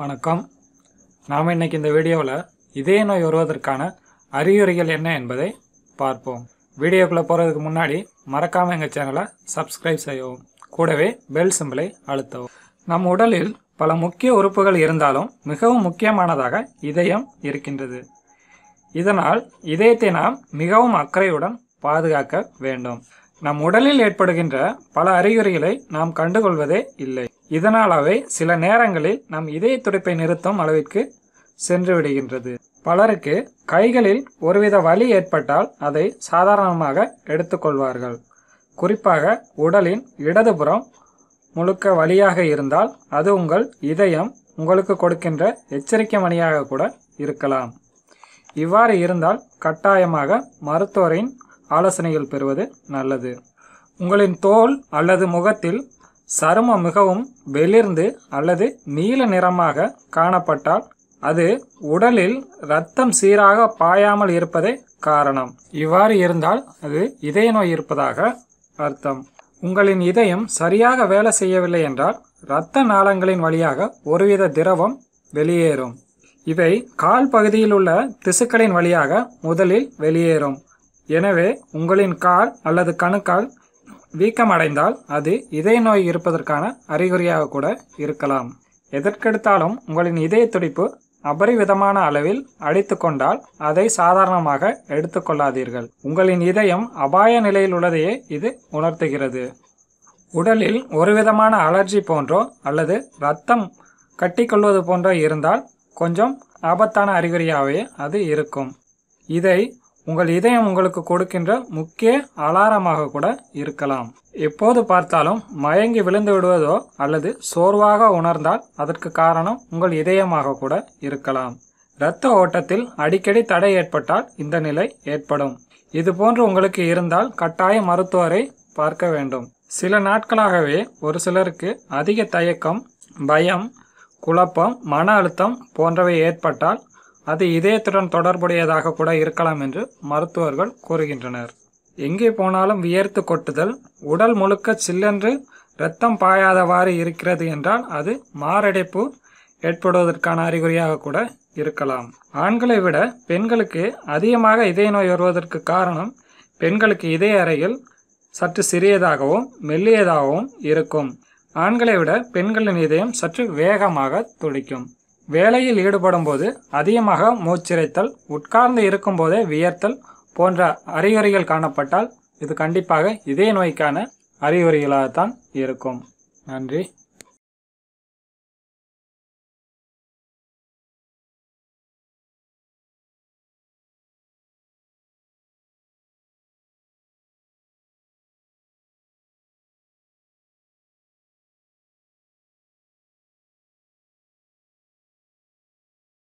வணக்கம் நாம் இன்னைக்கு இந்த வீடியோவில் இதே நோய் வருவதற்கான அறிகுறிகள் என்ன என்பதை பார்ப்போம் வீடியோக்குள்ளே போகிறதுக்கு முன்னாடி மறக்காமல் எங்கள் சேனலை சப்ஸ்கிரைப் செய்யவும் கூடவே பெல் சிம்பிளை அழுத்தவும் நம் உடலில் பல முக்கிய உறுப்புகள் இருந்தாலும் மிகவும் முக்கியமானதாக இதயம் இருக்கின்றது இதனால் இதயத்தை நாம் மிகவும் அக்கறையுடன் பாதுகாக்க வேண்டும் நம் உடலில் ஏற்படுகின்ற பல அறிகுறிகளை நாம் கண்டுகொள்வதே இல்லை இதனாலவே சில நேரங்களில் நம் இதய துடிப்பை நிறுத்தும் அளவிற்கு சென்று விடுகின்றது பலருக்கு கைகளில் ஒருவித வலி ஏற்பட்டால் அதை சாதாரணமாக எடுத்துக்கொள்வார்கள் குறிப்பாக உடலின் இடதுபுறம் முழுக்க வலியாக இருந்தால் அது உங்கள் இதயம் உங்களுக்கு கொடுக்கின்ற எச்சரிக்கை மணியாக கூட இருக்கலாம் இவ்வாறு இருந்தால் கட்டாயமாக மருத்துவரின் ஆலோசனைகள் பெறுவது நல்லது உங்களின் தோல் அல்லது முகத்தில் சருமம் மிகவும் வெளிர்ந்து அல்லது நீல நிறமாக காணப்பட்டால் அது உடலில் இரத்தம் சீராக பாயாமல் இருப்பதே காரணம் இவ்வாறு இருந்தால் அது இதய நோய் இருப்பதாக அர்த்தம் உங்களின் இதயம் சரியாக வேலை செய்யவில்லை என்றால் இரத்த நாளங்களின் வழியாக ஒருவித திரவம் வெளியேறும் இவை கால் பகுதியில் உள்ள திசுக்களின் வழியாக முதலில் வெளியேறும் எனவே உங்களின் கால் அல்லது கணுக்கால் வீக்கமடைந்தால் அது இதய நோய் இருப்பதற்கான அறிகுறியாக கூட இருக்கலாம் எதற்கெடுத்தாலும் உங்களின் இதய துடிப்பு அபரிவிதமான அளவில் அடித்து கொண்டால் அதை சாதாரணமாக எடுத்துக்கொள்ளாதீர்கள் உங்களின் இதயம் அபாய நிலையில் உள்ளதையே இது உணர்த்துகிறது உடலில் ஒருவிதமான அலர்ஜி போன்றோ அல்லது ரத்தம் கட்டிக்கொள்வது போன்றோ இருந்தால் கொஞ்சம் ஆபத்தான அறிகுறியாகவே அது இருக்கும் இதை உங்கள் இதயம் உங்களுக்கு கொடுக்கின்ற முக்கிய அலாரமாக கூட இருக்கலாம் எப்போது பார்த்தாலும் மயங்கி விழுந்து விடுவதோ அல்லது சோர்வாக உணர்ந்தால் அதற்கு காரணம் உங்கள் இதயமாக கூட இருக்கலாம் இரத்த ஓட்டத்தில் அடிக்கடி தடை ஏற்பட்டால் இந்த நிலை ஏற்படும் இது போன்று உங்களுக்கு இருந்தால் கட்டாய மருத்துவரை பார்க்க வேண்டும் சில நாட்களாகவே ஒரு சிலருக்கு அதிக தயக்கம் பயம் குழப்பம் மன அழுத்தம் போன்றவை ஏற்பட்டால் அது இதயத்துடன் தொடர்புடையதாக கூட இருக்கலாம் என்று மருத்துவர்கள் கூறுகின்றனர் எங்கே போனாலும் வியர்த்து கொட்டுதல் உடல் முழுக்க சில்லென்று இரத்தம் பாயாதவாறு இருக்கிறது என்றால் அது மாரடைப்பு ஏற்படுவதற்கான அறிகுறியாக கூட இருக்கலாம் ஆண்களை விட பெண்களுக்கு அதிகமாக இதய நோய் வருவதற்கு காரணம் பெண்களுக்கு இதய அறையில் சற்று சிறியதாகவும் மெல்லியதாகவும் இருக்கும் ஆண்களை விட பெண்களின் இதயம் சற்று வேகமாக துடிக்கும் வேலையில் ஈடுபடும் போது அதிகமாக மூச்சிறைத்தல் உட்கார்ந்து இருக்கும்போதே வியர்த்தல் போன்ற அறிகுறிகள் காணப்பட்டால் இது கண்டிப்பாக இதய நோய்க்கான அறிகுறிகளாகத்தான் இருக்கும் நன்றி